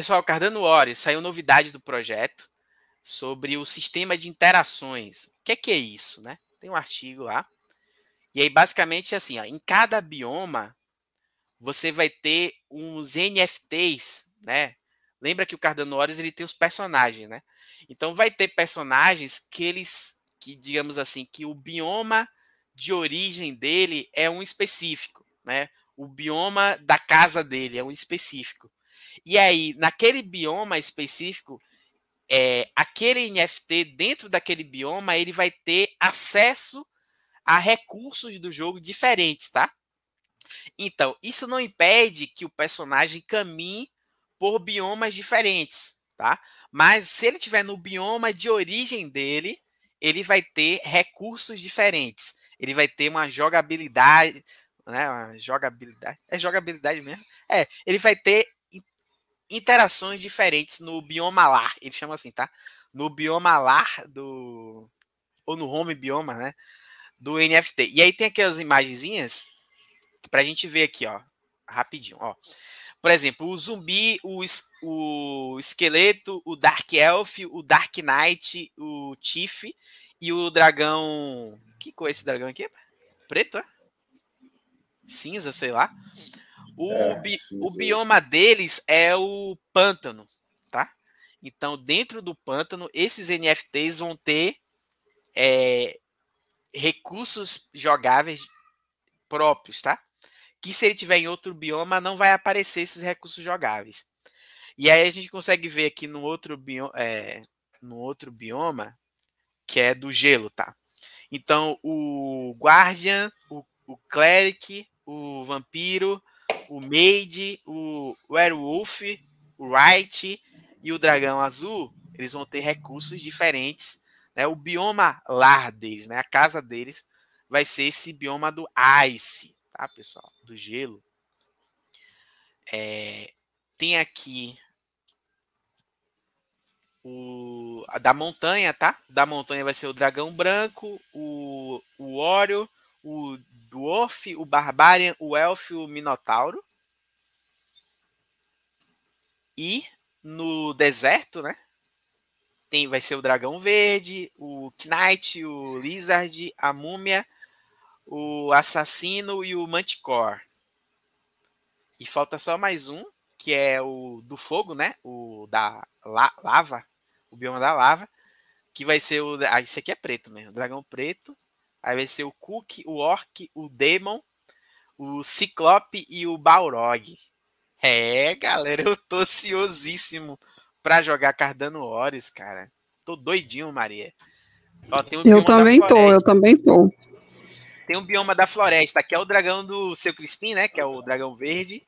Pessoal, Cardano ores saiu novidade do projeto sobre o sistema de interações. O que é, que é isso, né? Tem um artigo lá. E aí, basicamente, é assim, ó, em cada bioma, você vai ter uns NFTs, né? Lembra que o Cardano ores ele tem os personagens, né? Então, vai ter personagens que eles, que digamos assim, que o bioma de origem dele é um específico, né? O bioma da casa dele é um específico. E aí, naquele bioma específico, é, aquele NFT dentro daquele bioma, ele vai ter acesso a recursos do jogo diferentes, tá? Então, isso não impede que o personagem caminhe por biomas diferentes, tá? Mas se ele tiver no bioma de origem dele, ele vai ter recursos diferentes. Ele vai ter uma jogabilidade, né? Uma jogabilidade, é jogabilidade mesmo? É, ele vai ter interações diferentes no bioma lar. Ele chama assim, tá? No bioma lar do. Ou no home bioma, né? Do NFT. E aí tem aquelas as imagenzinhas pra gente ver aqui, ó. Rapidinho, ó. Por exemplo, o zumbi, o, es o esqueleto, o Dark Elf, o Dark Knight, o Tiff e o dragão. Que cor é esse dragão aqui? Preto, é? Cinza, sei lá. O, é, bi, sim, o sim. bioma deles é o pântano, tá? Então, dentro do pântano, esses NFTs vão ter é, recursos jogáveis próprios, tá? Que se ele tiver em outro bioma, não vai aparecer esses recursos jogáveis. E aí a gente consegue ver aqui no outro, bio, é, no outro bioma, que é do gelo, tá? Então, o Guardian, o, o Cleric, o Vampiro o Made, o Werewolf, o Wright e o Dragão Azul, eles vão ter recursos diferentes. Né? O bioma lar deles, né? a casa deles, vai ser esse bioma do Ice, tá, pessoal? Do gelo. É, tem aqui o da montanha, tá? Da montanha vai ser o dragão branco, o, o Oreo, o Dwarf, o Barbarian, o Elf, o Minotauro. E no deserto, né? Tem, vai ser o Dragão Verde, o Knight, o Lizard, a Múmia, o Assassino e o Manticore. E falta só mais um, que é o do fogo, né? O da la lava, o bioma da lava, que vai ser o. Ah, esse aqui é preto mesmo, dragão preto. Aí vai ser o Cook, o Orc, o Demon, o Ciclope e o Balrog. É, galera, eu tô ociosíssimo pra jogar Cardano Horus, cara. Tô doidinho, Maria. Ó, tem um eu também tô, eu também tô. Tem um bioma da floresta, que é o dragão do seu Crispim, né? Que é o dragão verde.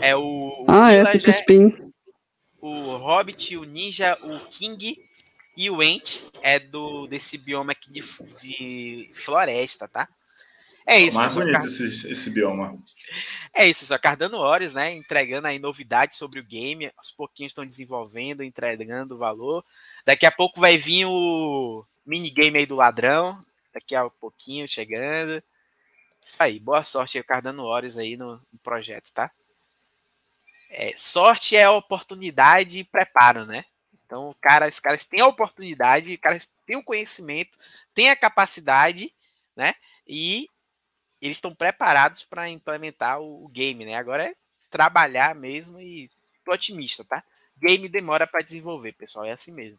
É o. o ah, Villager, é, Crispim. É o Hobbit, o Ninja, o King e o Ent é do desse bioma aqui de, de floresta, tá? É isso, Mais bonito Card... esse, esse, bioma. É isso, só Cardano Horus, né? Entregando aí novidades sobre o game. Aos pouquinhos estão desenvolvendo, entregando valor. Daqui a pouco vai vir o minigame aí do ladrão. Daqui a pouquinho chegando. Isso aí, boa sorte aí, Cardano Horus aí no, no projeto, tá? É, sorte é oportunidade e preparo, né? Então, cara, os caras têm a oportunidade, os caras têm o conhecimento, têm a capacidade, né? E eles estão preparados para implementar o, o, game, né? Agora é trabalhar mesmo e tô otimista, tá? Game demora para desenvolver, pessoal, é assim mesmo.